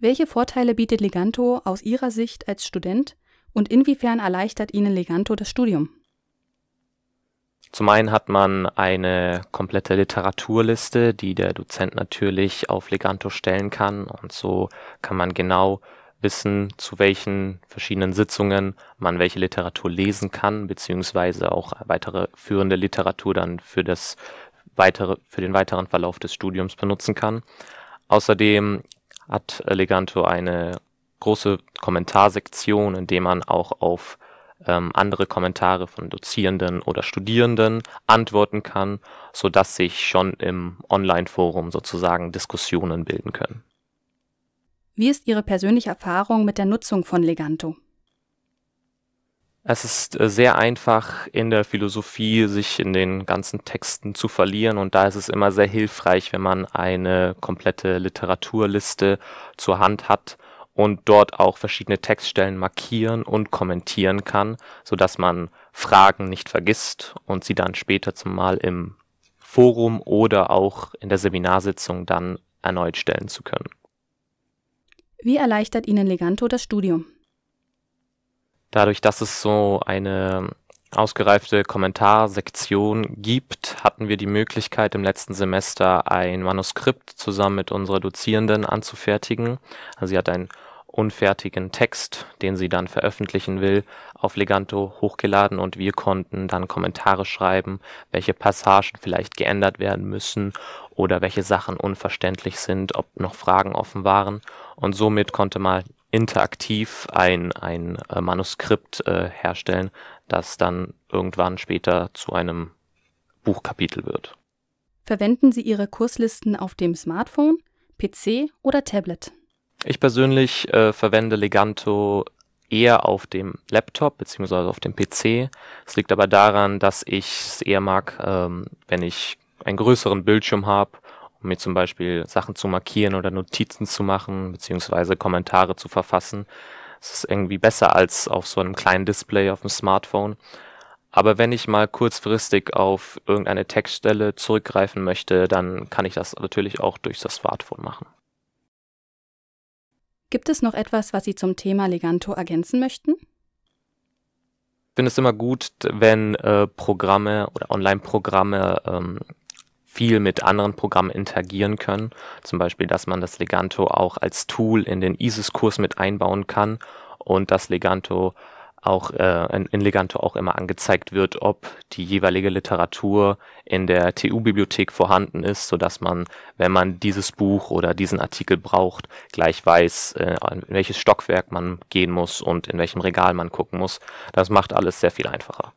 Welche Vorteile bietet Leganto aus Ihrer Sicht als Student und inwiefern erleichtert Ihnen Leganto das Studium? Zum einen hat man eine komplette Literaturliste, die der Dozent natürlich auf Leganto stellen kann und so kann man genau wissen, zu welchen verschiedenen Sitzungen man welche Literatur lesen kann, beziehungsweise auch weitere führende Literatur dann für, das weitere, für den weiteren Verlauf des Studiums benutzen kann. Außerdem hat Leganto eine große Kommentarsektion, in der man auch auf ähm, andere Kommentare von Dozierenden oder Studierenden antworten kann, sodass sich schon im Online-Forum sozusagen Diskussionen bilden können. Wie ist Ihre persönliche Erfahrung mit der Nutzung von Leganto? Es ist äh, sehr einfach in der Philosophie, sich in den ganzen Texten zu verlieren und da ist es immer sehr hilfreich, wenn man eine komplette Literaturliste zur Hand hat und dort auch verschiedene Textstellen markieren und kommentieren kann, sodass man Fragen nicht vergisst und sie dann später zumal im Forum oder auch in der Seminarsitzung dann erneut stellen zu können. Wie erleichtert Ihnen Leganto das Studium? Dadurch, dass es so eine ausgereifte Kommentarsektion gibt, hatten wir die Möglichkeit, im letzten Semester ein Manuskript zusammen mit unserer Dozierenden anzufertigen. Also sie hat ein unfertigen Text, den sie dann veröffentlichen will, auf Leganto hochgeladen und wir konnten dann Kommentare schreiben, welche Passagen vielleicht geändert werden müssen oder welche Sachen unverständlich sind, ob noch Fragen offen waren. Und somit konnte man interaktiv ein, ein äh, Manuskript äh, herstellen, das dann irgendwann später zu einem Buchkapitel wird. Verwenden Sie Ihre Kurslisten auf dem Smartphone, PC oder Tablet? Ich persönlich äh, verwende Leganto eher auf dem Laptop beziehungsweise auf dem PC. Es liegt aber daran, dass ich es eher mag, ähm, wenn ich einen größeren Bildschirm habe, um mir zum Beispiel Sachen zu markieren oder Notizen zu machen beziehungsweise Kommentare zu verfassen. Es ist irgendwie besser als auf so einem kleinen Display auf dem Smartphone. Aber wenn ich mal kurzfristig auf irgendeine Textstelle zurückgreifen möchte, dann kann ich das natürlich auch durch das Smartphone machen. Gibt es noch etwas, was Sie zum Thema Leganto ergänzen möchten? Ich finde es immer gut, wenn äh, Programme oder Online-Programme ähm, viel mit anderen Programmen interagieren können. Zum Beispiel, dass man das Leganto auch als Tool in den ISIS-Kurs mit einbauen kann und das Leganto auch äh, in, in Leganto auch immer angezeigt wird, ob die jeweilige Literatur in der TU-Bibliothek vorhanden ist, so dass man, wenn man dieses Buch oder diesen Artikel braucht, gleich weiß, äh, in welches Stockwerk man gehen muss und in welchem Regal man gucken muss. Das macht alles sehr viel einfacher.